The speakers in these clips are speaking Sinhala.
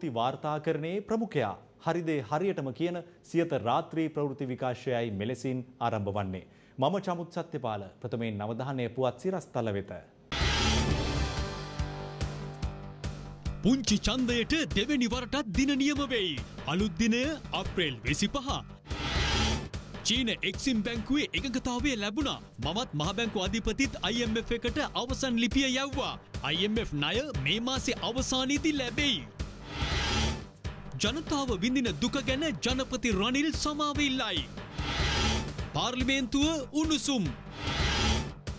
ප්‍රවෘත්ති වාර්තාකරණයේ ප්‍රමුඛයා හරිදේ හරියටම කියන සියත රාත්‍රී ප්‍රවෘත්ති විකාශයයි මෙලෙසින් ආරම්භ වන්නේ. මම චමුත් සත්‍යපාල ප්‍රථමයෙන් නවධානය පුවත් සිරස්තල වෙත. පුංචි චන්දයට දෙවැනි වරටත් දින නියම වෙයි. අලුත් දිනය අප්‍රේල් 25. චීන එක්සිම් බැංකුවේ එකඟතාවය ලැබුණා. මමත් මහ බැංකු අධිපතිත් IMF එකට අවසන් ලිපිය යවුවා. IMF ණය මේ මාසේ අවසානයේදී ලැබෙයි. ජනතාව විඳින දුක ගැන ජනපති රනිල් සමාවෙල්ලයි. පාර්ලිමේන්තුව උණුසුම්.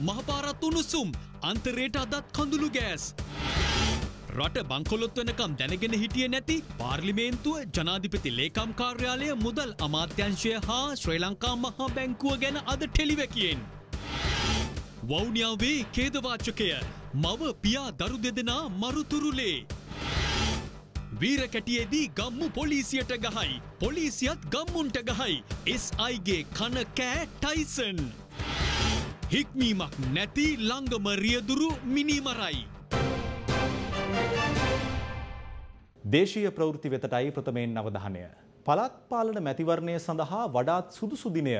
මහපාරත් උණුසුම් අන්තරයට අදත් කඳුළු ගෑස්. රට බංකොලොත් වනකම් දැනගෙන හිටිය නැති පාර්ලිමේන්තුව ජනාධිපති ලේකම් කාර්යාලය මුදල් අමාත්‍යංශය හා ශ්‍රී ලංකා මහා බැංකුව ගැන අද ටෙලිවැකියෙන්. වෞනියාවේ කේදවාචකය මව පියා දරු දෙදෙනා මරුතුරුලේ. වීර කැටියේදී ගම්මු පොලිසියට ගහයි. පොලිසියත් ගම්මුන්ට ගහයි. SIගේ කන කෑ ටයිසන්. හික්මීමක් නැති ළඟම රියදුරු මිනිමරයි. දේශීය ප්‍රවෘත්ති වෙතටයි ප්‍රථමයෙන් අවධානය. පළාත් පාලන මැතිවරණය සඳහා වඩාත් සුදුසු දිනය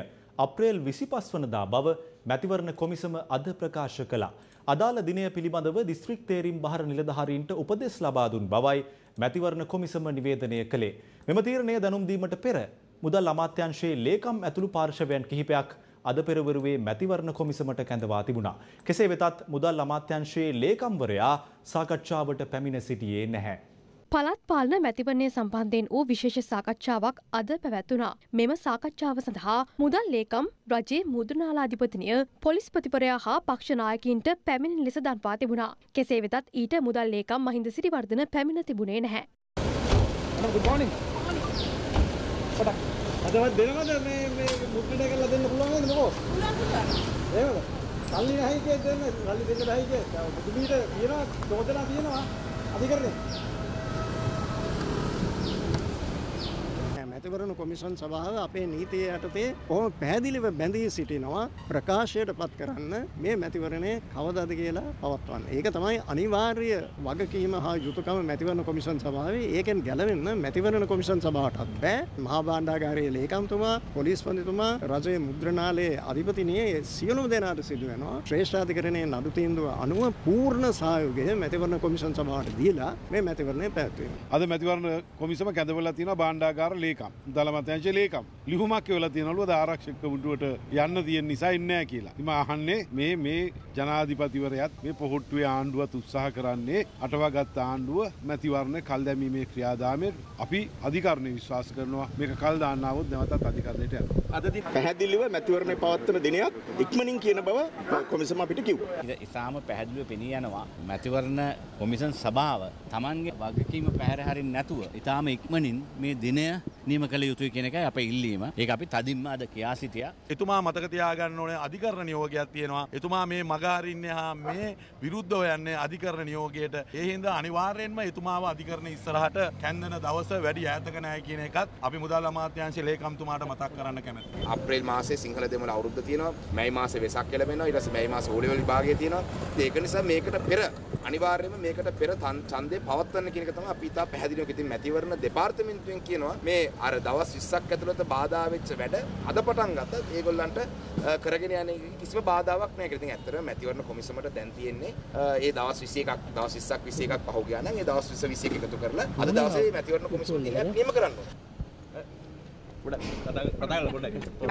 අප්‍රේල් 25 වනදා බව මැතිවරණ කොමිසම අද ප්‍රකාශ කළා. අදාළ දිනය පිළිබඳව දිස්ත්‍රික් තේරීම් බහර නිලධාරීන්ට උපදෙස් ලබා දුන් බවයි මැතිවරණ කොමිසම නිවේදනය කළේ. මෙම තීරණය දැනුම් දීමට පෙර මුදල් අමාත්‍යාංශයේ ලේකම් ඇතුළු පාර්ශවයන් කිහිපයක් අද පෙරවරුවේ මැතිවරණ කොමිසමට කැඳවා තිබුණා. කෙසේ වෙතත් මුදල් අමාත්‍යංශයේ ලේකම්වරයා සාකච්ඡාවට පැමිණ සිටියේ නැහැ. පළත් පාලන මැතිවරණය සම්බන්ධයෙන් වූ විශේෂ සාකච්ඡාවක් අද පැවැත්වුණා. මෙම සාකච්ඡාව සඳහා මුදල් ලේකම් රජයේ මුදුනාලාධිපතිනිය පොලිස්පතිවරයා හා පක්ෂ නායකයින්ට පැමිණි ලෙස දන්වා තිබුණා. කෙසේ වෙතත් ඊට මුදල් ලේකම් මහින්ද සිරිවර්ධන පැමිණ තිබුණේ නැහැ. අදවත් දෙනවද මේ මේ මුද්දට කරලා දෙන්න පුළුවන්ද මොකෝ? පුළුවන් පුළුවන්. එහෙමද? සල්ලි නැහැ කියලා දෙන්න සල්ලි දෙන්න නැහැ කියලා. මුදු මීට කියනවා චෝදනා තියෙනවා අධිකරණය. ඇතිවරණ කොමිෂන් සභාව අපේ නීතිය යටතේ කොහොම පැහැදිලිව බැඳී සිටිනවා ප්‍රකාශයට පත් කරන්න මේ මැතිවරණය කවදද කියලා පවත්වන්න. ඒක තමයි අනිවාර්ය වගකීම හා යුතුකම මැතිවරණ කොමිෂන් සභාවේ ඒකෙන් ගැලවෙන්න මැතිවරණ කොමිෂන් සභාවටත් බෑ. මහා භාණ්ඩාගාරයේ ලේකම්තුමා, පොලිස්පතිතුමා, රජයේ මුද්‍රණාලයේ අධිපතිනිය සියලුම දෙනාට සිදු වෙනවා. ශ්‍රේෂ්ඨාධිකරණයේ නඩු තීන්දුව අනුව පූර්ණ සහයෝගය මැතිවරණ කොමිෂන් සභාවට දීලා මේ මැතිවරණය පැවැත්වීම. අද මැතිවරණ කොමිසම කැඳවලා තියෙනවා භාණ්ඩාගාර ලේකම්. දළමතයංශ ලේකම් ලිහුමක් වෙලා තියෙනලුවද ආරක්ෂක මුටුවට යන්න තියෙන් නිසා ඉන්නෑ කියලා. ඉම අහන්නේ මේ මේ ජනාධිපතිවරයත් මේ පොහොට්ටුවේ ආණ්ඩුවත් උත්සාහ කරන්නේ අටවාගත් ආණ්ඩුව මැතිවරණ කල් දැමීමේ ක්‍රියාදාමය අපි අධිකරණය විශ්වාස කරනවා මේක කල් දාන්නාවත් නැවතත් අධිකරණයට යනවා. අද පැහැදිලිව මැතිවරණය පවත්වන දිනයක් ඉක්මනින් කියන බව කොමිසම අපිට කිව්. ඉතාම පැහැදිලිව පෙනී යනවා මැතිවරණ කොමිසන් සභාව තමන්ගේ වගකීම පැහැරහරින් නැතුව ඉතාම ඉක්මනින් මේ දිනය නිම ඉල්ලීම කළ යුතුයි කියන එකයි අපේ ඉල්ලීම. ඒක අපි තදින්ම අද කියා සිටියා. එතුමා මතක තියාගන්න ඕනේ අධිකරණ නියෝගයක් තියෙනවා. එතුමා මේ මග අරින්නේ හා මේ විරුද්ධව යන්නේ අධිකරණ නියෝගයට. ඒ හින්දා අනිවාර්යයෙන්ම එතුමාව අධිකරණ ඉස්සරහට කැන්දන දවස වැඩි ඈතක නැහැ කියන එකත් අපි මුදල් අමාත්‍යාංශයේ ලේකම්තුමාට මතක් කරන්න කැමතියි. අප්‍රේල් මාසේ සිංහල දෙමළ අවුරුද්ද තියෙනවා. මැයි මාසේ වෙසක් එළඹෙනවා. ඊට පස්සේ මැයි මාසේ ඕලෙවල් විභාගය තියෙනවා. ඒක නිසා මේකට පෙර අනිවාර්යයෙන්ම මේකට පෙර ඡන්දේ පවත්වන්න කියන එක තමයි අපි ඉතා පැහැදිලිව කිතින් මැතිවරණ දෙපාර්තමේන්තුවෙන් කියනවා මේ අර දවස් 20ක් ඇතුළත බාධා වෙච්ච වැඩ අද පටන් ගත්තත් ඒගොල්ලන්ට කරගෙන යන්නේ කිසිම බාධාවක් නැහැ කියලා. ඉතින් ඇත්තටම මැතිවරණ කොමිසමට දැන් තියෙන්නේ ඒ දවස් 21ක් දවස් 20ක් 21ක් පහු ගියා නම් ඒ දවස් 20 21 එකතු කරලා අද දවසේ මැතිවරණ කොමිසම දිනයක් නියම කරන්න ඕනේ.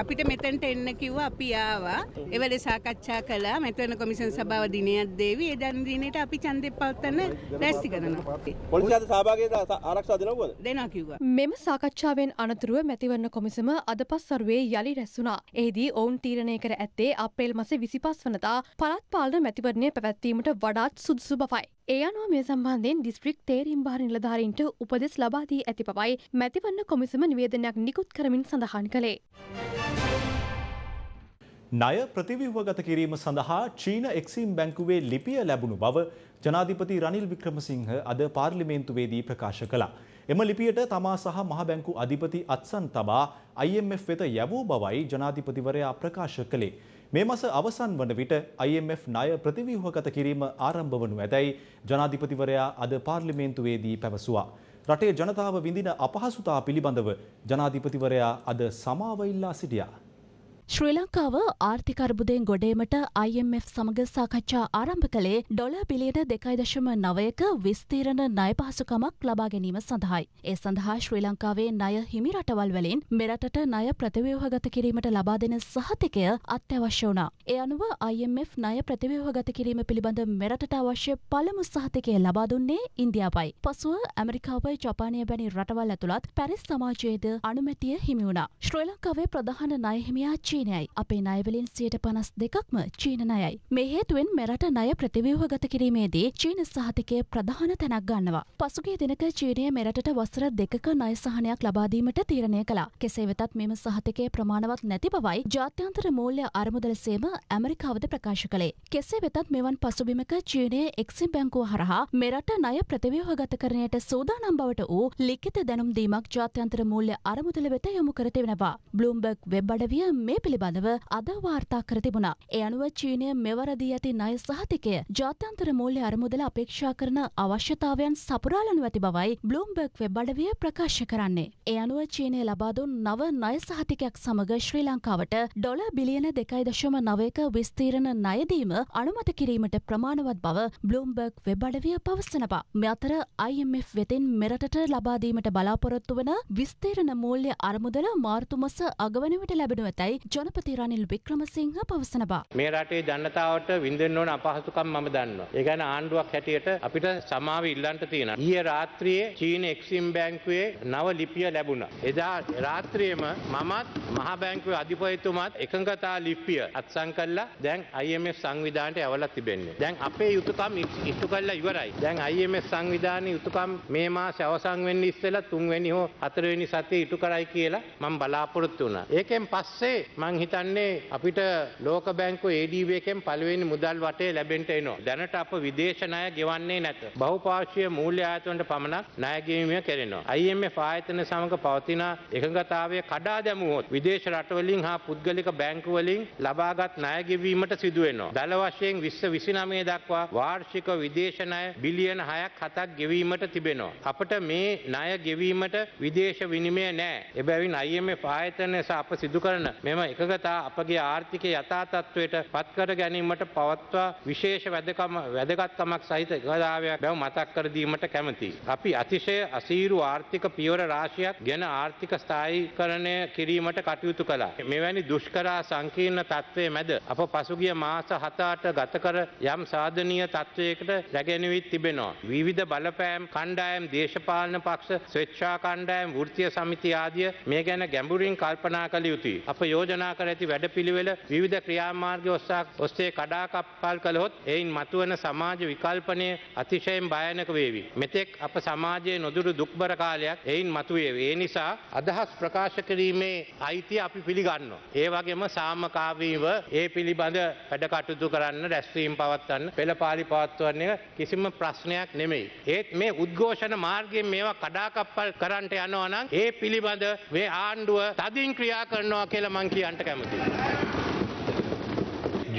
අපිට මෙතැන්ට එන්න කිව්ව අපි ආවා එවල සාකච්ඡා කලා මෙතවන කොමිසන් සභාව දිනයක් දේවී එදන් දිනට අපි චන්දය පවත්තන්න රැස්ති කරනවා මෙම සාකච්ඡාවෙන් අනතුරුව මැතිවන්න කොමිසම අද පස් සරුවේ යළි රැස්සුනා එහිදී ඔවුන් තීරණය කර ඇත්තේ අපේල් මස විසිපස් වනතා පළත් පාලන මැතිවරණය පැවැත්වීමට වඩාත් සුදුසු බවයි ඒ අනුව මේ සම්බන්ධයෙන් දිස්ත්‍රික් තේරීම් භාර නිලධාරීන්ට උපදෙස් ලබා දී ඇති බවයි මැතිවන්න කොමිසම නිවේදනයක් නිකුත් කරමින් සඳහන් කළේ. ණය ප්‍රතිවිව්වගත කිරීම සඳහා චීන එක්සිම් බැංකුවේ ලිපිය ලැබුණු බව ජනාධිපති රනිල් වික්‍රමසිංහ අද පාර්ලිමේන්තුවේදී ප්‍රකාශ කළා. එම ලිපියට තමා සහ මහ බැංකු අධිපති අත්සන් තබා IMF වෙත යැවූ බවයි ජනාධිපතිවරයා ප්‍රකාශ කළේ. මේ මස අවසන් වන විට IMF ණය ප්‍රතිව්‍යුහගත කිරීම ආරම්භ වනු ඇතැයි ජනාධිපතිවරයා අද පාර්ලිමේන්තුවේදී පැවසුවා. රටේ ජනතාව විඳින අපහසුතා පිළිබඳව ජනාධිපතිවරයා අද සමාව ඉල්ලා සිටියා. ශ්‍රී ලංකාව ආර්ථික අර්බුදයෙන් ගොඩේමට IMF සමග සාකච්ඡා ආරම්භ කළේ ඩොලර් බිලියන 2.9ක විස්තීර්ණ ණය පහසුකමක් ලබා ගැනීම සඳහායි. ඒ සඳහා ශ්‍රී ලංකාවේ ණය හිමි රටවල් වලින් මෙරටට ණය ප්‍රතිව්‍යුහගත කිරීමට ලබා දෙන සහතිකය අත්‍යවශ්‍ය වුණා. ඒ අනුව IMF ණය ප්‍රතිව්‍යුහගත කිරීම පිළිබඳ මෙරටට අවශ්‍ය පළමු සහතිකය ලබා දුන්නේ ඉන්දියාවයි. පසුව ඇමරිකාව, ජපානය වැනි රටවල් ඇතුළත් පැරිස් සමාජයේද අනුමැතිය හිමි වුණා. ශ්‍රී ලංකාවේ ප්‍රධාන ණය හිමියා චීනයයි. අපේ ණයවලින් 52%ක්ම චීන ණයයි. මේ හේතුවෙන් මෙරට ණය ප්‍රතිව්‍යුහගත කිරීමේදී චීන සහතිකය ප්‍රධාන තැනක් ගන්නවා. පසුගිය දිනක චීනය මෙරටට වසර දෙකක ණය සහනයක් ලබා දීමට තීරණය කළා. කෙසේ වෙතත් මෙම සහතිකය ප්‍රමාණවත් නැති බවයි ජාත්‍යන්තර මූල්‍ය අරමුදල සේම ඇමරිකාවද ප්‍රකාශ කළේ. කෙසේ වෙතත් මෙවන් පසුබිමක චීනය එක්සිම් බැංකුව හරහා මෙරට ණය ප්‍රතිව්‍යුහගත කරණයට සූදානම් බවට වූ ලිඛිත දැනුම් දීමක් ජාත්‍යන්තර මූල්‍ය අරමුදල වෙත යොමු කර තිබෙනවා. බ්ලූම්බර්ග් වෙබ් අඩවිය මේ පිළිබඳව අද වාර්තා කර තිබුණා. ඒ අනුව චීනය මෙවරදී ඇති ණය සහතිකය ජාත්‍යන්තර මූල්‍ය අරමුදල අපේක්ෂා කරන අවශ්‍යතාවයන් සපුරාලනු ඇති බවයි බ්ලූම්බර්ග් වෙබ් අඩවිය ප්‍රකාශ කරන්නේ. ඒ අනුව චීනය ලබා දුන් නව ණය සහතිකයක් සමග ශ්‍රී ලංකාවට ඩොලර් බිලියන 2.9ක විස්තීර්ණ ණයදීම අනුමත කිරීමට ප්‍රමාණවත් බව බ්ලූම්බර්ග් වෙබ් අඩවිය පවසනවා. මේ අතර IMF වෙතින් මෙරටට ලබාදීමට බලාපොරොත්තු වන විස්තීර්ණ මූල්‍ය අරමුදල මාර්තු මස අගවන විට ලැබෙනු ඇතැයි ජනපති රනිල් වික්‍රමසිංහ පවසනවා. මේ රටේ ජනතාවට විඳින්න ඕන අපහසුකම් මම දන්නවා. ඒ ගැන ආණ්ඩුවක් හැටියට අපිට සමාව ඉල්ලන්න තියෙනවා. ඊයේ රාත්‍රියේ චීන එක්සිම් බැංකුවේ නව ලිපිය ලැබුණා. එදා රාත්‍රියේම මමත් මහා බැංකුවේ අධිපතිතුමාත් එකඟතා ලිපිය අත්සන් කළා. දැන් IMF සංවිධානයට යවලා තිබෙන්නේ. දැන් අපේ යුතුයකම් ඉටු කළා ඉවරයි. දැන් IMF සංවිධානයේ යුතුයකම් මේ මාසේ අවසන් වෙන්න ඉස්සෙල්ලා තුන්වැනි හෝ හතරවෙනි සතියේ ඉටු කරයි කියලා මම බලාපොරොත්තු වුණා. ඒකෙන් පස්සේ මං හිතන්නේ අපිට ලෝක බැංකු ADB එකෙන් පළවෙනි මුදල් වටේ ලැබෙන්න එනවා. දැනට අප විදේශ ණය ගෙවන්නේ නැත. බහුපාර්ශ්වීය මූල්‍ය ආයතනට පමණක් ණය ගෙවීම කරනවා. IMF ආයතන සමග පවතින එකඟතාවය කඩා දැමුවොත් විදේශ රටවලින් හා පුද්ගලික බැංකු වලින් ලබාගත් ණය ගෙවීමට සිදු වෙනවා. දළ වශයෙන් 20 29 දක්වා වාර්ෂික විදේශ ණය බිලියන 6.7ක් ගෙවීමට තිබෙනවා. අපට මේ ණය ගෙවීමට විදේශ විනිමය නැහැ. එබැවින් IMF ආයතනය සහ අප සිදු කරන මෙම එකගතා අපගේ ආර්ථිකය යථා තත්ත්වයට පත්කර ගැනීමට පවත්වා විශේෂ වැදකම වැදගත්කමක් සහිත එකගතාවයක් බැව මතක් කර දීමට කැමැතියි. අපි අතිශය අසීරු ආර්ථික පියවර රාශියක් ගැන ආර්ථික ස්ථායීකරණය කිරීමට කටයුතු කළා. මෙවැනි දුෂ්කරා සංකීර්ණ තත්ත්වයේ මැද අප පසුගිය මාස 7-8 ගත කර යම් සාධනීය තත්ත්වයකට රැගෙනවිත් තිබෙනවා. විවිධ බලපෑම් කණ්ඩායම් දේශපාලන පක්ෂ ස්වේච්ඡා කණ්ඩායම් වෘත්තීය සමිති ආදිය මේ ගැන ගැඹුරින් කල්පනා කළ යුතුයි. අප යෝජනා කල්පනා කර ඇති වැඩපිළිවෙල විවිධ ක්‍රියාමාර්ග ඔස්සා ඔස්සේ කඩාකප්පල් කළහොත් එයින් මතුවන සමාජ විකල්පනය අතිශයෙන් භයානක වේවි. මෙතෙක් අප සමාජයේ නොදුරු දුක්බර කාලයක් එයින් මතුවේ. ඒ නිසා අදහස් ප්‍රකාශ කිරීමේ අයිතිය අපි පිළිගන්නවා. ඒ වගේම සාමකාමීව ඒ පිළිබඳ වැඩ කටයුතු කරන්න රැස්වීම පවත්වන්න පෙළපාලි පවත්වන්නේ කිසිම ප්‍රශ්නයක් නෙමෙයි. ඒත් මේ උද්ඝෝෂණ මාර්ගයෙන් මේවා කඩාකප්පල් කරන්නට යනවා නම් ඒ පිළිබඳ මේ ආණ්ඩුව තදින් ක්‍රියා කරනවා කියලා මං කියනවා. ගන්න කැමතියි.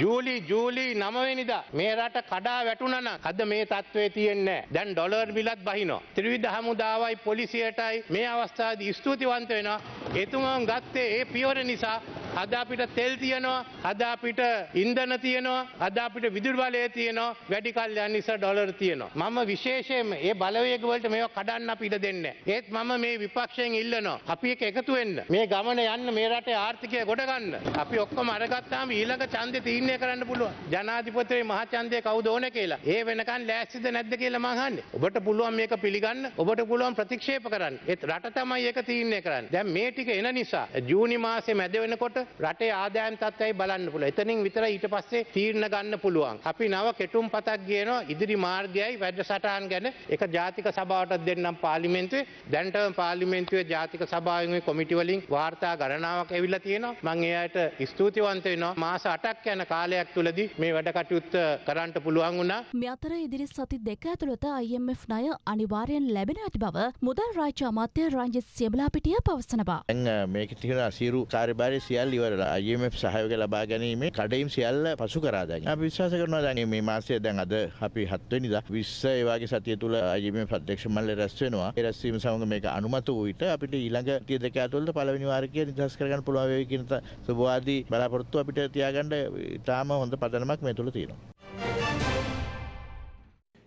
ජූලි ජූලි නමවෙනිදා මේ රට කඩා වැටුණන අද මේ තත්ත්වේ තියෙන්නේ දැන් ඩොලර් බිලත් බහිනෝ ත්‍රිවිධ හමුදාවයි පොලිසියටයි මේ අවස්ථාවේදී ස්තුතිවන්ත වෙනවා එතුමන් ගත්තේ ඒ පියවර නිසා අද අපිට තෙල් තියෙනවා, අද අපිට ඉන්ධන තියෙනවා, අද අපිට විදුලි බලය තියෙනවා, වැඩි කල් යන නිසා ඩොලර් තියෙනවා. මම විශේෂයෙන්ම මේ බලවේග වලට මේවා කඩන්න අපි ඉඩ දෙන්නේ නැහැ. ඒත් මම මේ විපක්ෂයෙන් ඉල්ලනවා. අපි එක එකතු වෙන්න. මේ ගමන යන්න මේ රටේ ආර්ථිකය ගොඩ ගන්න. අපි ඔක්කොම අරගත්තාම ඊළඟ ඡන්දේ තීරණය කරන්න පුළුවන්. ජනාධිපතිතුමේ මහඡන්දය කවුද ඕන කියලා. ඒ වෙනකන් ලෑස්තිද නැද්ද කියලා මම අහන්නේ. ඔබට පුළුවන් මේක පිළිගන්න. ඔබට පුළුවන් ප්‍රතික්ෂේප කරන්න. ඒත් රට තමයි ඒක තීරණය කරන්නේ. දැන් මේ ටික එන නිසා ජූනි මාසේ මැද වෙනකොට රටේ ආදායම් තත්ත්වයයි බලන්න පුළුවන්. එතනින් විතර ඊට පස්සේ තීරණ ගන්න පුළුවන්. අපි නව කෙටුම් පතක් ගේනවා ඉදිරි මාර්ගයයි වැඩසටහන් ගැන එක ජාතික සභාවට දෙන්නම් පාර්ලිමේන්තුවේ. දැන්ටම පාර්ලිමේන්තුවේ ජාතික සභාවේ කොමිටි වලින් වාර්තා ගණනාවක් ඇවිල්ලා තියෙනවා. මම එයාට ස්තුතිවන්ත වෙනවා. මාස 8ක් යන කාලයක් තුලදී මේ වැඩ කටයුත්ත කරන්න පුළුවන් වුණා. මේ අතර ඉදිරි සති දෙක ඇතුළත IMF ණය අනිවාර්යෙන් ලැබෙන ඇති බව මුදල් රාජ්‍ය අමාත්‍ය රංජිත් සියඹලාපිටිය පවසනවා. දැන් මේකේ තියෙන අසීරු කාර්යභාරය සියල්ල දේවල් ඉවරලා අයම සහයෝග ලබා ගැනීම කඩයිම් සියල්ල පසු කරා දැන් අපි විශ්වාස කරනවා දැන් මේ මාසයේ දැන් අද අපි 7 වෙනිදා 20 ඒ වගේ සතිය තුල අයම ප්‍රත්‍යක්ෂ මල්ල රැස් වෙනවා ඒ රැස්වීම සමග මේක අනුමත වූ විට අපිට ඊළඟ 30 දෙක ඇතුළත පළවෙනි වාර්ගිකය නිදහස් කරගන්න පුළුවන් වෙයි කියන සුබවාදී බලාපොරොත්තු අපිට තියාගන්න ඉතාම හොඳ පදනමක් මේ තුල තියෙනවා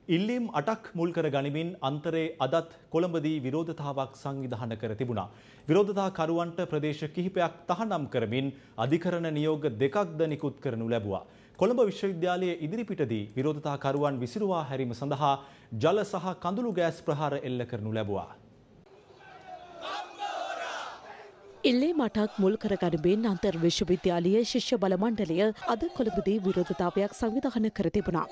ඉල්ලීම් අටක් මුල් කර ගනිමින් අන්තරේ අදත් කොළඹදී විරෝධතාවක් සංවිධාන කර තිබුණා. විරෝධතාකරුවන්ට ප්‍රදේශ කිහිපයක් තහනම් කරමින් අධිකරණ නියෝග දෙකක්ද නිකුත් කරනු ලැබුවා. කොළඹ විශ්වවිද්‍යාලයේ ඉදිරිපිටදී විරෝධතාකරුවන් විසිරුවා හැරීම සඳහා ජල සහ කඳුළු ගෑස් ප්‍රහාර එල්ල කරනු ලැබුවා. ඉල්ලේ මටක් මුල් කරගනිමින් අන්තර් විශ්වවිද්‍යාලයේ ශිෂ්‍ය බල මණ්ඩලය අද කොළඹදී විරෝධතාවයක් සංවිධාන කර තිබුණා.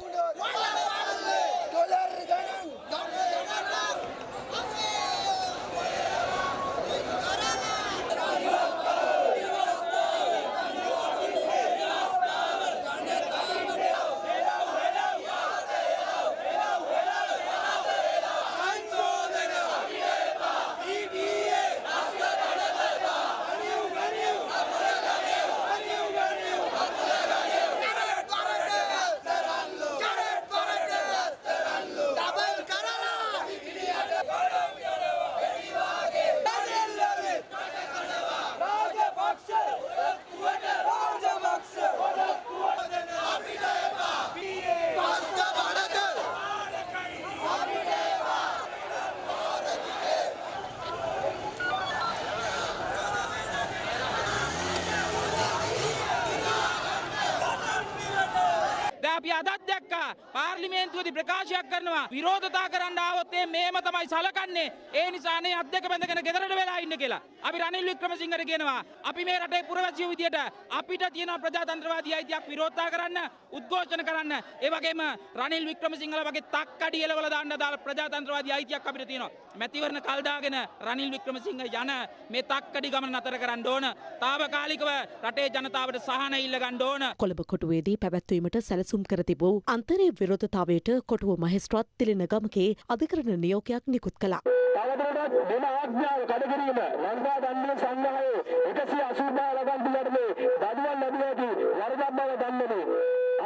පාර්ලිමේන්තුවේදී ප්‍රකාශයක් කරනවා විරෝධතා කරන්න ආවොත් මේම තමයි සලකන්නේ. ඒ නිසානේ අත් දෙක බැඳගෙන ගෙදරට වෙලා ඉන්න කියලා. අපි රනිල් වික්‍රමසිංහට කියනවා අපි මේ රටේ පුරවැසියෝ විදියට අපිට තියෙන ප්‍රජාතන්ත්‍රවාදී අයිතියක් විරෝධතා කරන්න, උද්ඝෝෂණ කරන්න. ඒ වගේම රනිල් වික්‍රමසිංහලා වගේ තක්කඩි එලවලා දාන්න දාලා ප්‍රජාතන්ත්‍රවාදී අයිතියක් අපිට තියෙනවා. මැතිවරණ කල් දාගෙන රනිල් වික්‍රමසිංහ යන මේ තක්කඩි ගමන නතර කරන්න ඕන. తాවකාලිකව රටේ ජනතාවට සහන ඉල්ල ගන්න ඕන. කොළඹ කොටුවේදී පැවැත්වීමට සැලසුම් කර තිබූ අන්තරේ විරෝධ විරෝධතාවයට කොටුව මහෙස්ත්‍රත් තිලෙන ගමකේ අධිකරණ නියෝගයක් නිකුත් කළා. තවදුරටත් මෙම ආඥාව කඩකිරීම ලංකා දණ්ඩන සංග්‍රහයේ 180 ලගන් පිළිබඳව දඩුවම් ලැබී ඇති වරදක් බව දන්වමි.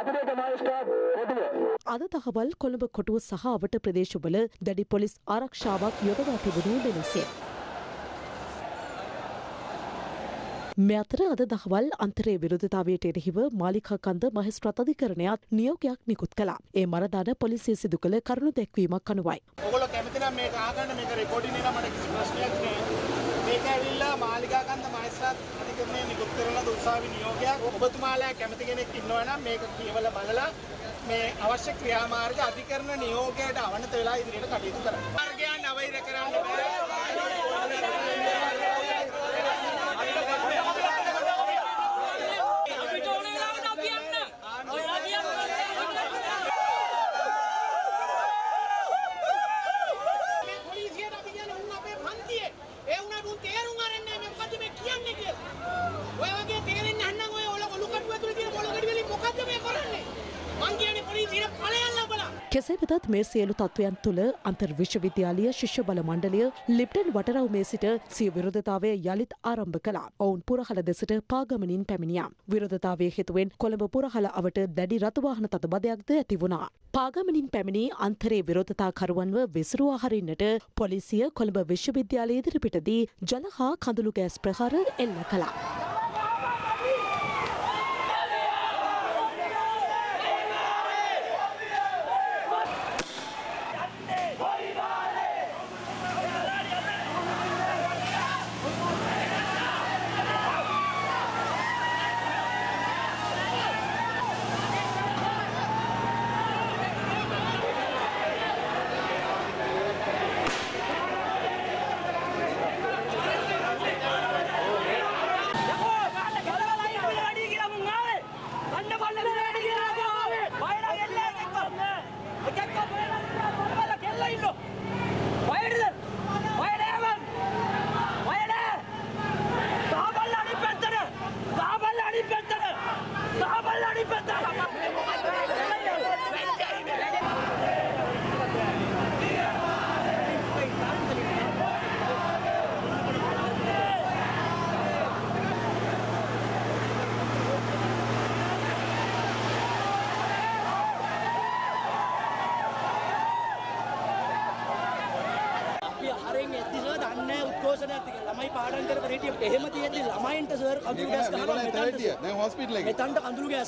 අතිරේක මහෙස්ත්‍රාත් කොටුව අද තහවල් කොළඹ කොටුව සහ අවට ප්‍රදේශවල දැඩි පොලිස් ආරක්ෂාවක් යොදවා තිබුණේ මෙලෙසය. මේ අතර අද දහවල් අන්තරේ විරෝධතාවයට එරෙහිව මාලිකා කන්ද මහේස්ත්‍රාත් අධිකරණයත් නියෝගයක් නිකුත් කළා. ඒ මරදාන පොලිසිය සිදු කළ කරුණු දැක්වීමක් අනුවයි. ඔයගොල්ලෝ කැමති නම් මේක අහගන්න මේක රෙකෝඩින් වෙනවා මට කිසි ප්‍රශ්නයක් නෑ. මේක ඇවිල්ලා මාලිකා කන්ද මහේස්ත්‍රාත් අධිකරණය නිකුත් කරන උසාවි නියෝගයක්. ඔබතුමාලා කැමති කෙනෙක් ඉන්නවා නම් මේක කියවලා බලලා මේ අවශ්‍ය ක්‍රියාමාර්ග අධිකරණ නියෝගයට අවනත වෙලා ඉදිරියට කටයුතු කරන්න. මාර්ගයන් අවෛර කරන්න බෑ. කෙසේ වෙතත් මේ සියලු තත්ත්වයන් තුළ අන්තර් විශ්වවිද්‍යාලය ශිෂ්‍ය බල මණ්ඩලය ලිප්ටන් වටරවමේ සිට සිය විරෝධතාවය යළිත් ආරම්භ කලා ඔවුන් පුරහල දෙසට පාගමනින් පැමිණියම්. විරධතාවය හෙතුවෙන් කොළඹ පුරහල අවට දැඩි රතුවාහන තතබදයක්ද ඇති වුණා. පාගමනින් පැමිණි අන්තරේ විරෝධතාකරුවන්ව විසරවා හරින්නට පොලිසිය කොළඹ විශ්වවිද්‍යාලයේ දිරිපිටදී ජල හා කඳුළු ගෑස් ප්‍රහාර එල්ල කලා.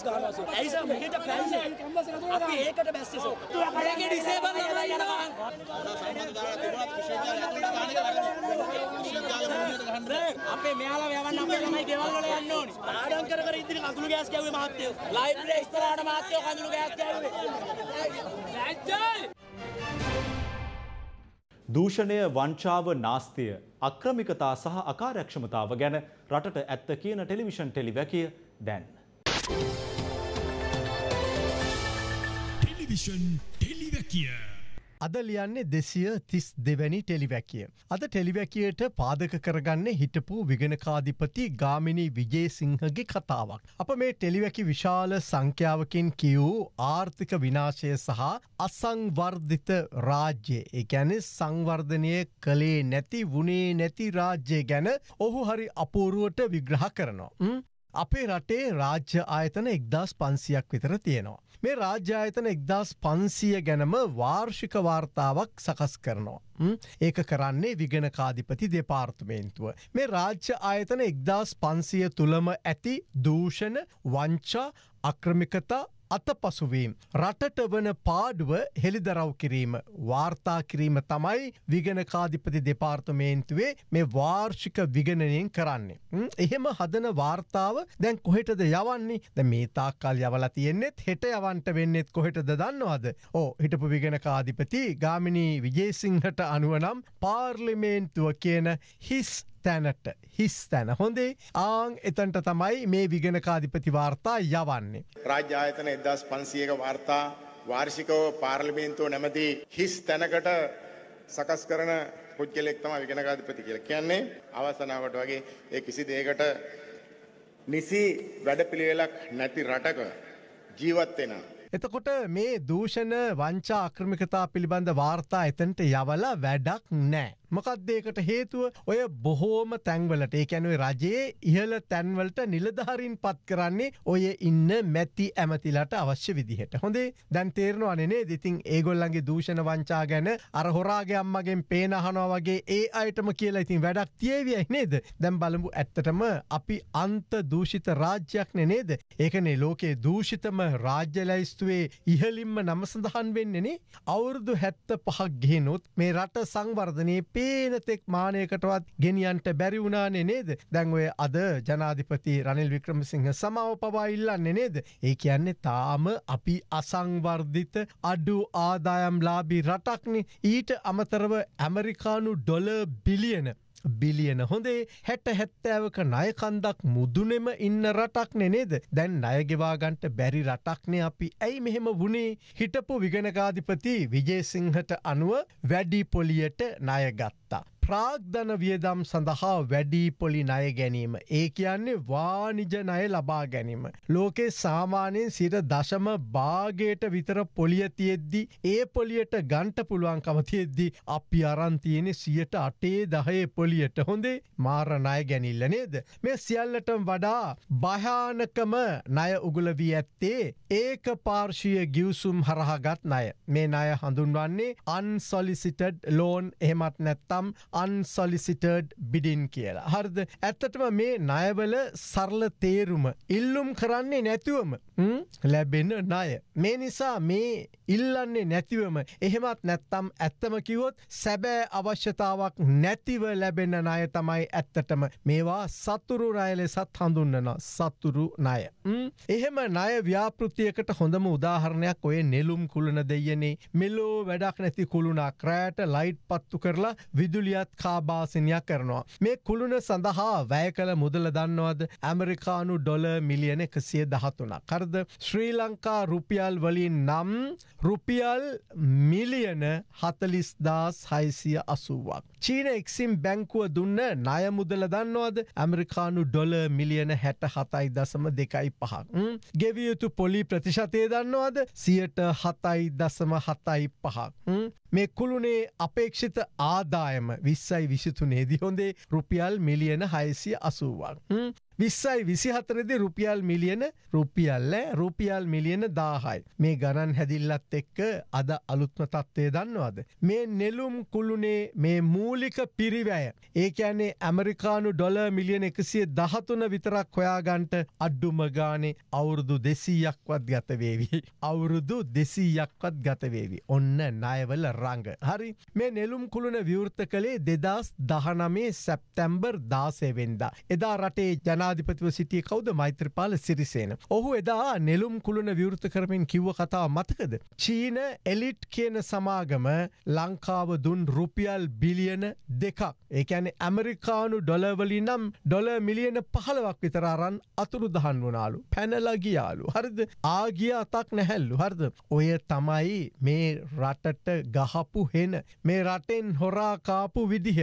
කැම්පස් ගන්නවා සර්. ඇයි සර් මෙහෙට පැන්ස කැම්පස් එක අපි ඒකට බැස්සේ සර්. මේකේ ඩිසේබල් කරලා යනවා. සම්බන්ධ දාලා තිබුණත් විශ්වවිද්‍යාලය ඇතුළේ ගාන එක වැඩ විශ්වවිද්‍යාලය අපේ මෙයාලා යවන්න අපේ ළමයි ගෙවල් වල යන්න ඕනි. ආඩම් කර කර ඉඳින කඳුළු ගෑස් ගැව්වේ මහත්තයෝ. ලයිබ්‍රරි ඉස්සරහට මහත්තයෝ කඳුළු ගෑස් ගැව්වේ. ලැජ්ජයි. දූෂණය වංචාව නාස්තිය අක්‍රමිකතා සහ අකාරයක්ෂමතාව ගැන රටට ඇත්ත කියන ටෙලිවිෂන් ටෙලිවැකිය දැන්. ටෙලිවිෂන් ටෙලිවැකිය. අද ලියන්නේ දෙසිය තිස් දෙවැනි ටෙලිවැකිය. අද ටෙලිවැකියට පාදක කරගන්න හිටපු විගෙනකාධිපති ගාමිණී විජේසිංහගේ කතාවක්. අප මේ ටෙලිවැකි විශාල සංඛ්‍යාවකින් කියවූ ආර්ථික විනාශය සහ අසංවර්ධිත රාජ්‍යය එකැන සංවර්ධනය කළේ නැති වුණේ නැති රාජ්‍යය ගැන ඔහු හරි අපූරුවට විග්‍රහ කරනවා. අපේ රටේ රාජ්‍ය ආයතන එක්දස් පන්සියක් විතර තියෙනවා. මේ රාජ්‍ය ආයතන එක්දස් පන්සිය ගැනම වාර්ෂික වාර්තාවක් සකස් කරනවා. ඒක කරන්නේ විගෙනකාධිපති දෙපාර්තමේන්තුව. මේ රාජ්‍ය ආයතන එක්දස් පන්සිය තුළම ඇති දූෂණ වංචා අක්‍රමිකතා අතපසුවීම්. රටට වන පාඩුව හෙළිදරව් කිරීම. වාර්තා කිරීම තමයි විගනකාධිපති දෙපාර්තමේන්තුවේ මේ වාර්ෂික විගණනයෙන් කරන්නේ. එහෙම හදන වාර්තාව දැන් කොහෙටද යවන්නේ ද මේ තාක්කල් යවල තියෙන්නෙත් හෙට යවන්ට වෙන්නෙත් කොහෙටද දන්නවාද. ඕ හිටපු විගෙනකාධිපති ගාමිණී විජේසිංහට අනුවනම් පාර්ලිමේන්තුව කියන හිස් තැනට හිස් තැන හොඳේ ආං එතන්ට තමයි මේ විගෙනකාධිපති වාර්තා යවන්නේ. රාජ්‍ය ආයතන එදස් පන්සියක වාර්තා වාර්ෂිකව පාර්ලිමේන්තුව නැමති හිස් තැනකට සකස් කරන පුද්ගලෙක් තම විගෙනකාධිපති කියල කියන්නේ අවසනාවට වගේ ඒ කිසි දේකට නිසි වැඩපිළිවෙලක් නැති රටක ජීවත්වෙන එතකොට මේ දූෂණ වංචා අක්‍රමිකතා පිළිබඳ වාර්තා එතන්ට යවලා වැඩක් නෑ. මොකක්දේකට හේතුව ඔය බොහෝම තැන්වලට ඒකැනුව රජයේ ඉහල තැන්වලට නිලධාරින් පත් කරන්නේ ඔය ඉන්න මැති ඇමතිලට අවශ්‍ය විදිහට හොඳේ දැන් තේරනවා අනේ දෙතින් ඒගොල්ලන්ගේ දූෂණ වංචා ගැන අරහොරාගේ අම්මගෙන් පේනහනවා වගේ ඒ අයටම කියලා ඉතින් වැඩක් තියවිය නේද දැම් බලමු ඇත්තටම අපි අන්ත දූෂිත රාජ්‍යයක් නනේද ඒකනේ ලෝකයේ දූෂිතම රාජ්‍යලයිස්තුවේ ඉහලින්ම නම සඳහන් වෙන්නනේ අවුරුදු හැත්ත පහක් ගෙනොත් මේ රට සංවර්ධනය පේ පේනතෙක් මානයකටවත් ගෙනියන්ට බැරි වුණානේ නේද දැන්වේ අද ජනාධිපති රනිල් වික්‍රමසිංහ සමාව පවා ඉල්ලන්නේ නේද ඒ කියන්නේ තාම අපි අසංවර්ධිත අඩු ආදායම් ලාබී රටක්නි ඊට අමතරව ඇමරිකානු ඩොල බිලියන බිලියන හොඳේ හැට හැත්තෑවක නයකන්දක් මුදුනෙම ඉන්න රටක්නෙ නේද දැන් නයගෙවාගන්ට බැරි රටක්නේ අපි ඇයි මෙහෙම වුණේ හිටපු විගනකාධිපති විජේසිංහට අනුව වැඩි පොලියට ණයගත්තා. ප්‍රාග්ධන වියදම් සඳහා වැඩීපොලි ණය ගැනීම. ඒ කියන්නේ වානිජ ණය ලබා ගැනීම. ලෝකේ සාමාන්‍යයෙන් සිට දශම භාගයට විතර පොලිය තියෙද්දි ඒ පොලියට ගන්ට පුළුවන්කම තියෙද්දි අපි අරන්තියෙන සියට අටේ දහයේ පොලියට හොඳේ මාර ණය ගැනිල්ල නේද. මේ සියල්ලට වඩා භයානකම ණය උගුල වී ඇත්තේ ඒක පාර්ශීය ගිවසුම් හරහගත් ණය. මේ ණය හඳුන්වන්නේ අන්සොලිසිටඩ් ලෝන් එහෙමත් නැත්තම් අන්සොලිසිටඩ් බිඩින් කියලා. හරිද ඇත්තටම මේ නයවල සරල තේරුම ඉල්ලුම් කරන්නේ නැතුවම ලැබෙන ණය. මේ නිසා මේ ඉල්ලන්නේ නැතිවම එහෙමත් නැත්තම් ඇත්තම කිවොත් සැබෑ අවශ්‍යතාවක් නැතිව ලැබෙන ණය තමයි ඇත්තටම මේවා සතුරු ණය ලෙසත් හඳුන්වනවා සතුරු ණය. එහෙම ණය ව්‍යාපෘතියකට හොඳම උදාහරණයක් ඔය නෙළුම් කුළුණ දෙයනේ මෙලෝ වැඩක් නැති කුළුණක් රෑට ලයිට් පත්තු කරලා විදුලියත් කාබාසිනයක් කරනවා. මේ කුළුණ සඳහා වැය කළ මුදල දන්නවද ඇමරිකානු ඩොල මිලියන එකසිය දහතුනක් කරද ශ්‍රී ලංකා රුපියල් වලින් නම් රුපියල් මිලියන හතලිස්දා සයිසිය අසුවක්. චීන එක්සිම් බැංකුව දුන්න නය මුදල දන්නවද ඇමරිකානු ඩොල මිලියන හැට හතයි දසම දෙකයි පහක්. ගෙවියයුතු පොලි ප්‍රතිශතය දන්නවාද සියට හතයි දසම හතයි පහක්. මේ කුළුණේ අපේක්ෂිත ආදායම විස්සයි විසිතුනේදී හොඳේ රුපියල් මිලියන හයසිය අසුවන්. විස්සයි විසිහතරදි රුපියල් මිලියන රුපියල්ල රුපියල් මිලියන දාහයි. මේ ගණන් හැදිල්ලත් එක්ක අද අලුත්ම තත්ත්වය දන්නවාද. මේ නෙලුම් කුළුණේ මේ මූලික පිරිවැය. ඒක ඇනේ ඇමරිකානු ඩොල මිලියන එකසිය දහතුන විතරක් හොයාගන්ට අඩ්ඩුම ගානේ අවුරුදු දෙසීයක්වත් ගතවේවි. අවුරුදු දෙසීයක්වත් ගතවේවි. ඔන්න නයවල රංග. හරි මේ නෙලුම් කුළුණ විවෘත කළේ දෙදස් දහනමේ සැප්තැම්බර් දාසේවෙන්දා. එදා රටේ ජනාධිපතිව සිටිය කවුද මෛත්‍රපාල සිරිසේන. ඔහු එදා නෙලුම් කුළුණ විවෘත කරමින් කිව්ව කතා මතකද. චීන එලිට් කියන සමාගම ලංකාව දුන් රුපියල් බිලියන දෙකක්. ඒකැන ඇමරිකානු ඩොලවලි නම් ඩොල මිලියන පහලවක් විතරාරන් අතුරු දහන් වනාලු පැනලගියාලු හරිද ආගිය අතක් නැහැල්ලු හරිද. ඔය තමයි මේ රටට ගහ අහපු හෙන මේ රටෙන් හොරා කාපු විදිහ.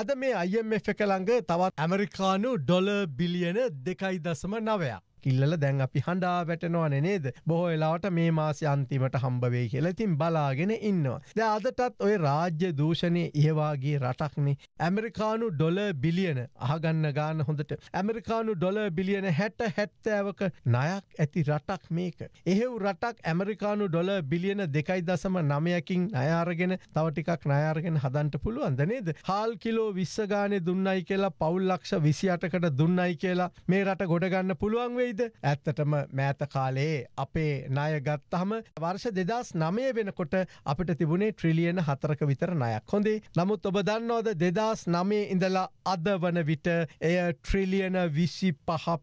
අද මේ අයම් එක ළඟ තවත් ඇමරිකානු ඩොල බිලියන දෙකයි දසම නවයක්. කිල්ලල දැන් අපි හඬා වැටෙනවන නේද බොහෝ වෙලාවට මේ මාසය අන්තිමට හම්බවේ කියලා ඉතින් බලාගෙන ඉන්නවා. දැන් අදටත් ওই රාජ්‍ය දූෂණයේ ඉහවාගේ රටක්නේ. ඇමරිකානු ඩොලර් බිලියන අහගන්න ගාන හොඳට. ඇමරිකානු ඩොලර් බිලියන 60 70ක ණයක් ඇති රටක් මේක. එහෙව් රටක් ඇමරිකානු ඩොලර් බිලියන 2.9කින් ණය අරගෙන තව ටිකක් ණය අරගෙන හදන්න පුළුවන්ද නේද? හාල් කිලෝ 20 ගානේ දුන්නයි කියලා පවුල් ලක්ෂ 28කට දුන්නයි කියලා මේ රට ගොඩ ගන්න පුළුවන් වෙයි වෙයිද? ඇත්තටම මෑත කාලයේ අපේ ණය ගත්තහම වර්ෂ 2009 වෙනකොට අපිට තිබුණේ ට්‍රිලියන 4ක විතර ණයක්. හොඳේ. නමුත් ඔබ දන්නවද 2009 ඉඳලා අද වන විට එය ට්‍රිලියන 25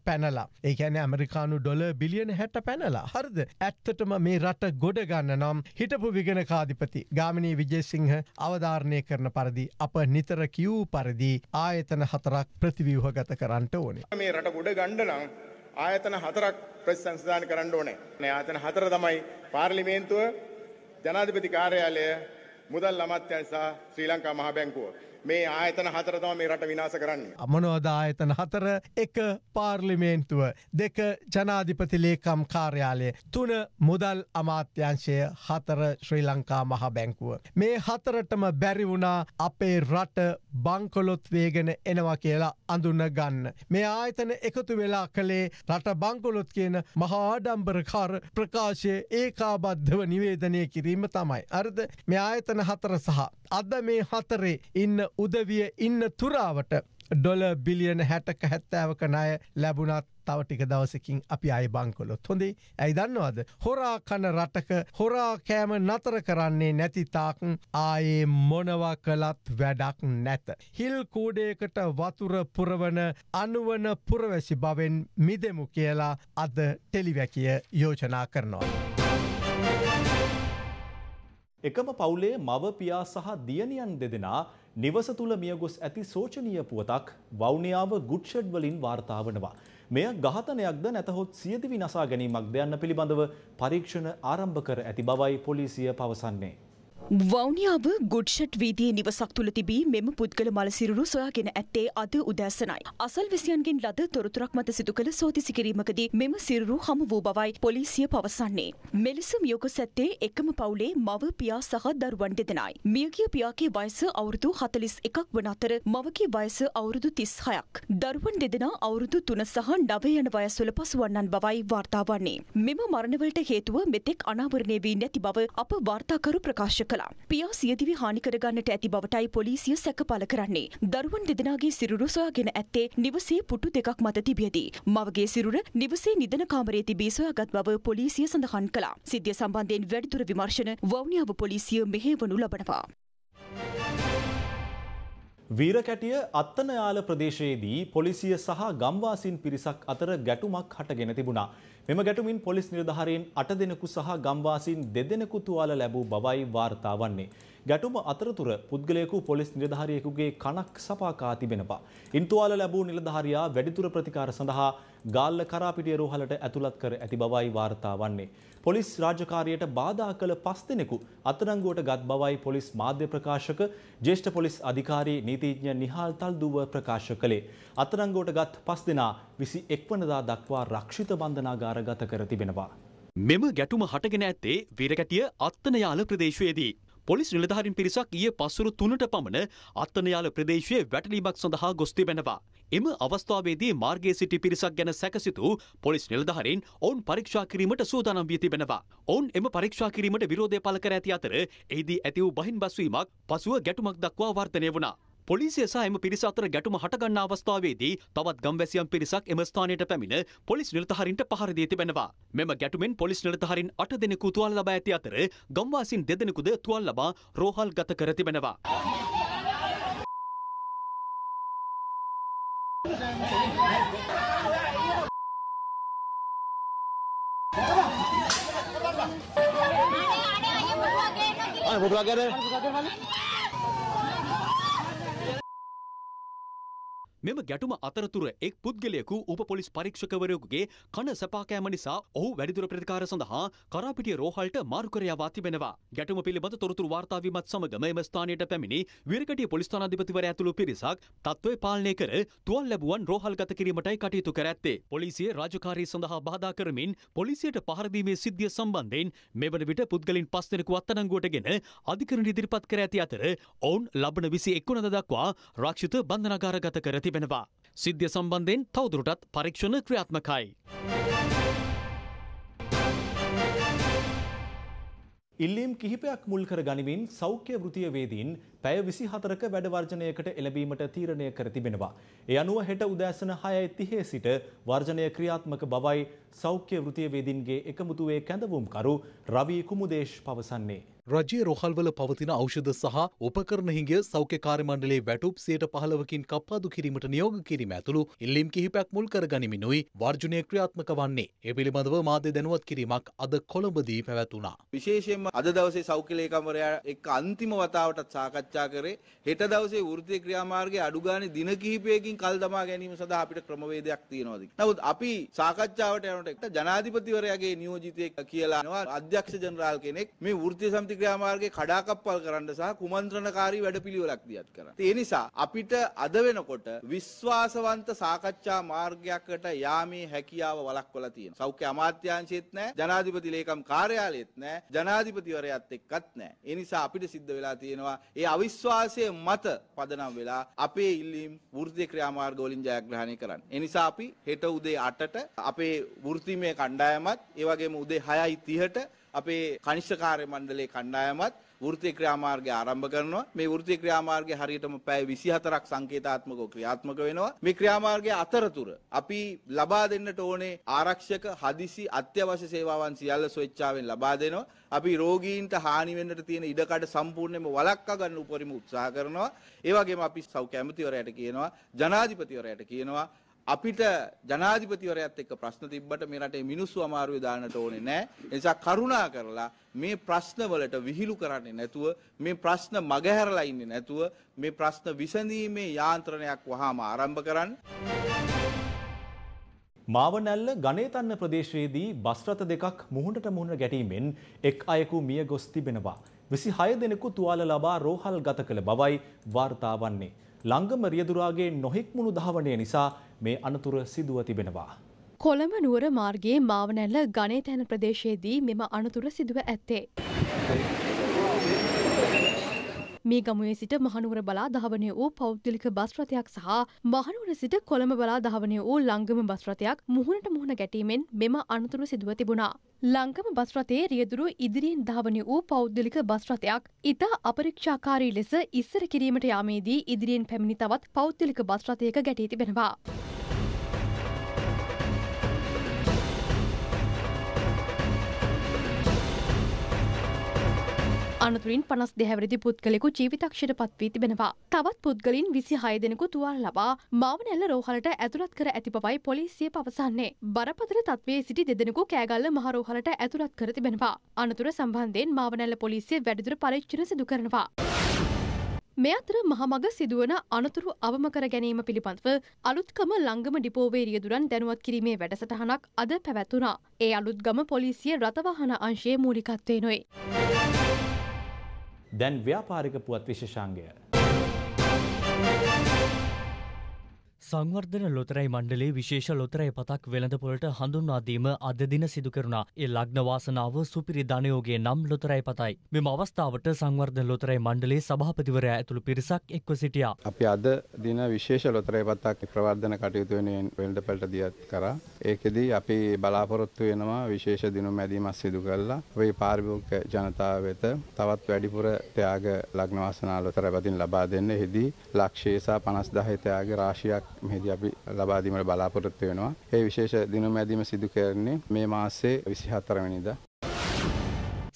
පැනලා. ඒ කියන්නේ ඇමරිකානු ඩොලර් බිලියන 60 පැනලා. හරිද? ඇත්තටම මේ රට ගොඩ ගන්න නම් හිටපු විගණකාධිපති ගාමිණී විජේසිංහ අවධාරණය කරන පරිදි අප නිතර කියූ පරිදි ආයතන හතරක් ප්‍රතිව්‍යුහගත කරන්නට ඕනේ. මේ රට ගොඩ ගණ්ඩනම් ආයතන හතරක් ප්‍රතිසංස්ථාන කරන්න ඕනේ. ආයතන හතර තමයි පාර්ලිමේන්තුව, ජනාධිපති කාර්යාලය, මුදල් අමාත්‍යාංශ සහ ශ්‍රී ලංකා මහ බැංකුව. මේ ආයතන හතර තම මේ රට විනාස කරන්නේ. අමනෝදායතන හතර එක පාර්ලිමේන්තුව දෙක ජනාධිපති ලේකම් කාර්යාලය තුන මුදල් අමාත්‍යංශය හතර ශ්‍රී ලංකා මහ බැංකුව. මේ හතරටම බැරි වුණා අපේ රට බංකොලොත් වේගෙන එනවා කියලා අඳුන ගන්න. මේ ආයතන එකතු වෙලා කළේ රට බංකොලොත් කියන මහාඩම්බරකාර ප්‍රකාශය ඒකාබද්ධව නිවේදනය කිරීම තමයි. අර්ද මේ ආයතන හතර සහ. අද මේ හතරේ ඉන්න උදවිය ඉන්න තුරාවට ඩොල බිලියන හැටක හැත්තෑවක නය ලැබුණත් තව ටික දවසකින් අපි අය බංකොලොත් හොඳේ ඇයි දන්නවාද හොරා කන රටක හොරා කෑම නතර කරන්නේ නැතිතාක් ආයේ මොනවා කළත් වැඩක් නැත. හිල් කූඩේකට වතුර පුරවන අනුවන පුරවැසි බවෙන් මිදෙමු කියලා අද ටෙලිවැකිය යෝජනා කරනවා. එකම පවුලේ මව පියා සහ දියණියන් දෙදෙනා නිවස තුළ මියගොස් ඇති සෝචනීය පුවතක් වවුනියාව ගුඩ්ෂඩ් වලින් වාර්තා වනවා. මෙය ඝාතනයක්ද නැතහොත් සියදිවි නසා ගැනීමක්ද යන්න පිළිබඳව පරීක්ෂණ ආරම්භ කර ඇති බවයි පොලිසිය පවසන්නේ. වෞනියාව ගුඩ්ෂට් වීදියේ නිවසක් තුළ තිබී මෙම පුද්ගල මලසිරුරු සොයාගෙන ඇත්තේ අද උදෑසනයි. අසල්වැසියන්ගෙන් ලද තොරතුරක් මත සිදු කළ සෝතිසි කිරීමකදී මෙම සිරුරු හමු වූ බවයි පොලිසිය පවසන්නේ. මෙලෙස මියගො සැත්තේ එකම පවුලේ මව පියා සහ දරුවන් දෙදෙනයි. මියගිය පියාගේ වයස අවුරුදු 41ක් වන අතර මවගේ වයස අවුරුදු 36ක්. දරුවන් දෙදෙනා අවුරුදු 3 සහ 9 යන වයස්වල පසුවන්නන් බවයි වාර්තා වන්නේ. මෙම මරණවලට හේතුව මෙතෙක් අනාවරණය වී නැති බව අප වාර්තාකරු ප්‍රකාශ කළා. කළා. පියා සියදිවි හානි කරගන්නට ඇති බවටයි පොලිසිය සැක පළ කරන්නේ. දරුවන් දෙදෙනාගේ සිරුරු සොයාගෙන ඇත්තේ නිවසේ පුටු දෙකක් මත තිබියදී. මවගේ සිරුර නිවසේ නිදන කාමරයේ තිබී සොයාගත් බව පොලිසිය සඳහන් කළා. සිද්ධිය සම්බන්ධයෙන් වැඩිදුර විමර්ශන වවුනියාව පොලිසිය මෙහෙවනු ලබනවා. වීරකැටිය අත්තනයාල ප්‍රදේශයේදී පොලිසිය සහ ගම්වාසින් පිරිසක් අතර ගැටුමක් හටගෙන තිබුණා. මෙම ගැටුමින් පොලිස් නිලධාරීන් 8 දෙනෙකු සහ ගම්වාසීන් 2 දෙනෙකු තුවාල ලැබූ බවයි වාර්තා වන්නේ. ගැටුම අතරතුර පුද්ගලයෙකු පොලිස් නිලධාරියෙකුගේ කනක් සපාකා තිබෙනවා. ඉන්තුවාල ලැබූ නිලධාරියා වැඩිදුර ප්‍රතිකාර සඳහා ගාල්ල කරාපිටිය රෝහලට ඇතුළත් කර ඇති බවයි වාර්තා වන්නේ. පොලිස් රාජකාරියට බාධා කළ පස් දෙනෙකු අත්අඩංගුවට ගත් බවයි පොලිස් මාධ්‍ය ප්‍රකාශක ජ්‍යෙෂ්ඨ පොලිස් අධිකාරී නීතිඥ නිහාල් තල්දුව ප්‍රකාශ කළේ. අත්අඩංගුවට ගත් පස් දෙනා විසි එක්වනදා දක්වා රක්ෂිත බන්ධනාගාර ගත කර තිබෙනවා. මෙම ගැටුම හටගෙන ඇත්තේ විරගැටිය අත්තනයාල ප්‍රදේශයේදී. පොලිස් නිලධාරින් පිරිසක් ඊයේ පසුරු තුනට පමණ අත්තනයාල ප්‍රදේශයේ වැටලීමක් සඳහා ගොස් තිබෙනවා. එම අවස්ථාවේදී මාර්ගයේ සිටි පිරිසක් ගැන සැකසිතු පොලිස් නිලධාරීන් ඔවුන් පරීක්ෂා කිරීමට සූදානම් වී තිබෙනවා. ඔවුන් එම පරීක්ෂා කිරීමට විරෝධය පළ කර ඇති අතර එහිදී ඇති වූ බහින්බස්වීමක් පසුව ගැටුමක් දක්වා වර්ධනය වුණා. පොලිසිය සහ එම පිරිස අතර ගැටුම හටගන්නා අවස්ථාවේදී තවත් ගම්වැසියන් පිරිසක් එම ස්ථානයට පැමිණ පොලිස් නිලධාරීන්ට පහර දී තිබෙනවා. මෙම ගැටුමෙන් පොලිස් නිලධාරීන් 8 දෙනෙකු තුවාල ලබා ඇති අතර ගම්වාසීන් දෙදෙනෙකුද තුවාල ලබා රෝහල් ගත කර තිබෙනවා. ආ මොකලා කරේ? මෙම ගැටුම අතරතුර එක් පුද්ගලයෙකු උප පොලිස් පරීක්ෂකවරයෙකුගේ කන සපාකෑම නිසා ඔහු වැඩිදුර ප්‍රතිකාර සඳහා කරාපිටිය රෝහල්ට මාරු කර යවා තිබෙනවා. ගැටුම පිළිබඳ තොරතුරු වාර්තා වීමත් සමග මෙම ස්ථානයට පැමිණි විරකටිය පොලිස් ස්ථානාධිපතිවරයා ඇතුළු පිරිසක් තත්ත්වය පාලනය කර තුවල් ලැබුවන් රෝහල්ගත කිරීමටයි කටයුතු කර ඇත්තේ. පොලිසිය රාජකාරී සඳහා බාධා කරමින් පොලිසියට පහර දීමේ සිද්ධිය සම්බන්ධයෙන් මෙවන විට පුද්ගලින් පස් දෙනෙකු අත්අඩංගුවටගෙන අධිකරණ ඉදිරිපත් කර ඇති අතර ඔවුන් ලබන 21 වෙනිදා දක්වා රක්ෂිත බන්ධනාගාරගත කර තිබෙනවා. තිබෙනවා. සිද්ධිය සම්බන්ධයෙන් තවදුරටත් පරීක්ෂණ ක්‍රියාත්මකයි. ඉල්ලීම් කිහිපයක් මුල් කර ගනිමින් සෞඛ්‍ය වෘතිය වේදීන් පැය විසි හතරක වැඩවර්ජනයකට එළබීමට තීරණය කර තිබෙනවා. එ අනුව හෙට උදෑසන හයයි තිහේ සිට වර්ජනය ක්‍රියාත්මක බවයි සෞඛ්‍ය වෘතිය වේදින්ගේ එකමුතුවේ කැඳවුම්කරු රවී කුමුදේශ් පවසන්නේ. රජයේ රොහල්වල පවතින ඖෂධ සහ උපකරණ හිඟය සෞඛ්‍ය කාර්යමණ්ඩලයේ වැටුප් සියයට පහළවකින් කප්පාදු කිරීමට නියෝග කිරීම ඇතුළු ඉල්ලීම් කිහිපයක් මුල් කරගනිමිනුයි වර්ජනය ක්‍රියාත්මක වන්නේ. ඒ පිළිබඳව මාධ්‍ය දැනුවත් කිරීමක් අද කොළඹදී පැවැතුණා. විශේෂයෙන්ම අද දවසේ සෞඛ්‍ය ලේකම්වරයා එක්ක අන්තිම වතාවටත් සාකච්ඡා කරේ හෙට දවසේ වෘත්තීය ක්‍රියාමාර්ගයේ අඩු ගානේ දින කිහිපයකින් කල් දමා ගැනීම සඳහා අපිට ක්‍රමවේදයක් තියෙනවාද කියලා. නමුත් අපි සාකච්ඡාවට යනකොට ජනාධිපතිවරයාගේ නියෝජිතයෙක් කියලානවා අධ්‍යක්ෂ ජනරාල් කෙනෙක් මේ වෘත්තීය සමිති ක්‍රියාමාර්ගයේ කඩාකප්පල් කරන්න සහ කුමන්ත්‍රණකාරී වැඩපිළිවෙලක් දියත් කරන්න. ඒ නිසා අපිට අද වෙනකොට විශ්වාසවන්ත සාකච්ඡා මාර්ගයකට යාමේ හැකියාව වළක්වලා තියෙනවා. සෞඛ්‍ය අමාත්‍යාංශයේත් නැහැ, ජනාධිපති ලේකම් කාර්යාලයේත් නැහැ, ජනාධිපතිවරයාත් එක්කත් නැහැ. ඒ නිසා අපිට සිද්ධ වෙලා තියෙනවා ඒ අවිශ්වාසයේ මත පදනම් වෙලා අපේ ඉල්ලීම් වෘත්තීය ක්‍රියාමාර්ග වලින් ජයග්‍රහණය කරන්න. ඒ නිසා අපි හෙට උදේ 8ට අපේ වෘත්තීමේ කණ්ඩායමත් ඒ වගේම උදේ 6:30ට අපේ කනිෂ්ඨකාරය මණ්ඩලයේ කණ්ඩායමත් වෘත්තීය ක්‍රියාමාර්ගය ආරම්භ කරනවා. මේ වෘත්තීය ක්‍රියාමාර්ගය හරියටම පැය 24ක් සංකේතාත්මකව ක්‍රියාත්මක වෙනවා. මේ ක්‍රියාමාර්ගයේ අතරතුර අපි ලබා දෙන්නට ඕනේ ආරක්ෂක හදිසි අත්‍යවශ්‍ය සේවාවන් සියල්ල ස්වේච්ඡාවෙන් ලබා දෙනවා. අපි රෝගීන්ට හානි වෙන්නට තියෙන ඉඩකඩ සම්පූර්ණයෙන්ම වළක්වා ගන්න උපරිම උත්සාහ කරනවා. ඒ වගේම අපි සෞඛ්‍ය ඇමතිවරයාට කියනවා ජනාධිපතිවරයාට කියනවා අපිට ජනාධිපතිවරයත් එක්ක ප්‍රශ්න තිබ්බට මේ රටේ මිනිස්සු අමාරුවේ දාන්නට ඕනේ නැහැ. ඒ නිසා කරුණා කරලා මේ ප්‍රශ්නවලට විහිළු කරන්නේ නැතුව මේ ප්‍රශ්න මගහැරලා ඉන්නේ නැතුව මේ ප්‍රශ්න විසඳීමේ යාන්ත්‍රණයක් වහාම ආරම්භ කරන්න. මාවනැල්ල ගණේතන්න ප්‍රදේශයේදී බස් රථ දෙකක් මුහුණට මුහුණ ගැටීමෙන් එක් අයෙකු මිය ගොස් තිබෙනවා. 26 දෙනෙකු තුවාල ලබා රෝහල් ගත කළ බවයි වාර්තා වන්නේ. ලංගම රියදුරාගේ නොහික්මුණු ධාවනය නිසා මේ අනතුර සිදුව තිබෙනවා. කොළඹ නුවර මාර්ගයේ මාවනැල්ල ගනේතැන ප්‍රදේශයේදී මෙම අනතුර සිදුව ඇත්තේ. මේ ගමේ සිට මහනුවර බලා දහවනය වූ පෞද්ගලික බස් රථයක් සහ මහනුවර සිට කොළඹ බලා දහවනය වූ ලංගම බස් රථයක් මුහුණට මුහුණ ගැටීමෙන් මෙම අනතුරු සිදුව තිබුණා. ලංකම බස් රථයේ රියදුරු ඉදිරියෙන් ධාවනය වූ පෞද්ගලික බස් රථයක් ඉතා අපරීක්ෂාකාරී ලෙස ඉස්සර කිරීමට යාමේදී ඉදිරියෙන් පැමිණි තවත් පෞද්ගලික බස් රථයක ගැටී තිබෙනවා. අනතුරින් පනස් දෙහැවරදි පුද්ගලෙකු ජීවිතක්ෂයට පත්වී තිබෙනවා. තවත් පුද්ගලින් විසි හය දෙනෙකු තුවාල් ලබා මාවනැල්ල රෝහලට ඇතුළත් කර ඇති බවයි පොලිසිය පවසන්නේ. බරපතල තත්වයේ සිටි දෙදෙනෙකු කෑගල්ල මහරෝහලට ඇතුළත් කර තිබෙනවා. අනතුර සම්බන්ධයෙන් මාවනැල්ල පොලිසිය වැඩිදුර පරීක්ෂණ සිදු කරනවා. මේ අතර මහමග සිදුවන අනතුරු අවම කර ගැනීම පිළිබඳව අලුත්කම ලංගම ඩිපෝවේ රියදුරන් දැනුවත් කිරීමේ වැඩසටහනක් අද පැවැත්වුණා. ඒ අලුත්ගම පොලිසිය රථවාහන අංශයේ මූලිකත්වේ නොයි. දැන් ව්‍යාපාරික පුවත් විශේෂාංගය සංවර්ධන ලොතරැයි මණ්ඩලේ විශේෂ ලොතරැයි පතක් වෙළඳපොළට හඳුන්වාදීම අද දින සිදු කරුණා. ඒ ලග්න වාසනාව සුපිරි ධනයෝගයේ නම් ලොතරැයි පතයි. මෙම අවස්ථාවට සංවර්ධන ලොතරැයි මණ්ඩලේ සභාපතිවරයා ඇතුළු පිරිසක් එක්ව සිටියා. අපි අද දින විශේෂ ලොතරැයි පතක් ප්‍රවර්ධන කටයුතු වෙනුවෙන් වෙළඳපළට දියත් කරා. ඒකෙදී අපි බලාපොරොත්තු වෙනවා විශේෂ දිනුම් ඇදීමක් සිදු කරලා අපේ පාරිභෝගික ජනතාව වෙත තවත් වැඩිපුර ත්‍යාග ලග්න වාසනා ලොතරැයි පතින් ලබා දෙන්න. එෙහිදී ලක්ෂය සහ 50000 ත්‍යාග රාශියක් මෙහිදී අපි ලබා දීමට බලාපොරොත්තු වෙනවා. ඒ විශේෂ දිනුමැදීම සිදු කරන්නේ මේ මාසයේ 24 වෙනිදා.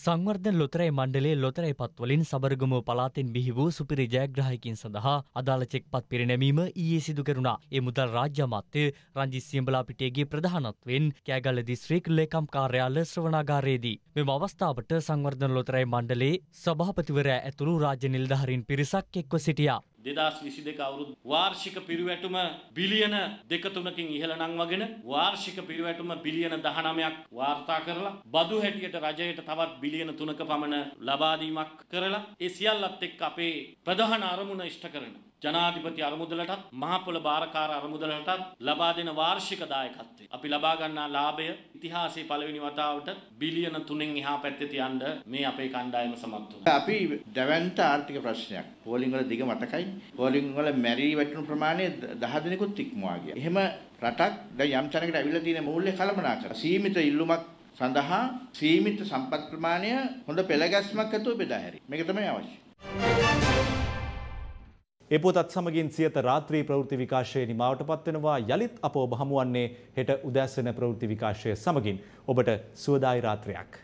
සංවර්ධන ලොතරැයි මණ්ඩලේ ලොතරැයි පත්වලින් සබරගමුව පලාතෙන් බිහි වූ සුපිරි ජයග්‍රහයකින් සඳහා අදාළ චෙක්පත් පිරිනැමීම ඊයේ සිදු කරුණා. ඒ මුදල් රාජ්‍ය අමාත්‍ය රංජිත් සියඹලාපිටියගේ ප්‍රධානත්වයෙන් කෑගල්ල දිස්ත්‍රික් ලේකම් කාර්යාල ශ්‍රවණාගාරයේදී මෙම අවස්ථාවට සංවර්ධන ලොතරැයි මණ්ඩලේ සභාපතිවරයා ඇතුළු රාජ්‍ය නිලධාරීන් පිරිසක් එක්ව සිටියා. දෙදස් විසි දෙක අවුරුදු වාර්ෂික පිරිවැටුම බිලියන දෙකතුනකින් ඉහළ නංවගෙන වාර්ෂික පිරිවැටුම බිලියන දහනමයක් වාර්තා කරලා බදු හැටියට රජයට තවත් බිලියන තුනක පමණ ලබාදීමක් කරලා ඒ සියල්ලත් එක්ක අපේ ප්‍රධාන අරමුණ ඉෂ්ට කරන ජනාධිපති අරමුදලටත් මහපොළ භාරකාර අරමුදලටත් ලබා දෙන වාර්ෂික දායකත්වය. අපි ලබා ගන්නා ලාභය ඉතිහාසයේ පළවෙනි වතාවට බිලියන 3න් එහා පැත්තේ තියන්න මේ අපේ කණ්ඩායම සමත් වුණා. අපි දැවැන්ත ආර්ථික ප්‍රශ්නයක්. පෝලිං වල දිග මතකයි පෝලිං වල මැරී වැටුණු ප්‍රමාණය 10 දිනකුත් ඉක්මවා ගියා. එහෙම රටක් දැන් යම් තැනකට අවිලා තියෙන මූල්‍ය කළමනාකර. සීමිත ඉල්ලුමක් සඳහා සීමිත සම්පත් ප්‍රමාණය හොඳ පෙළගැස්මක් ඇතුව බෙදා හැරීම. මේක තමයි අවශ්‍ය. ඒ පොතත් සමගින් සියත රාත්‍රී ප්‍රවෘත්ති විකාශයේ නිමාවට පත්වෙනවා යලිත් අප ඔබ හමුවන්නේ හෙට උදෑසන ප්‍රවෘත්ති විකාශය සමගින් ඔබට සුවදායි රාත්‍රියක්.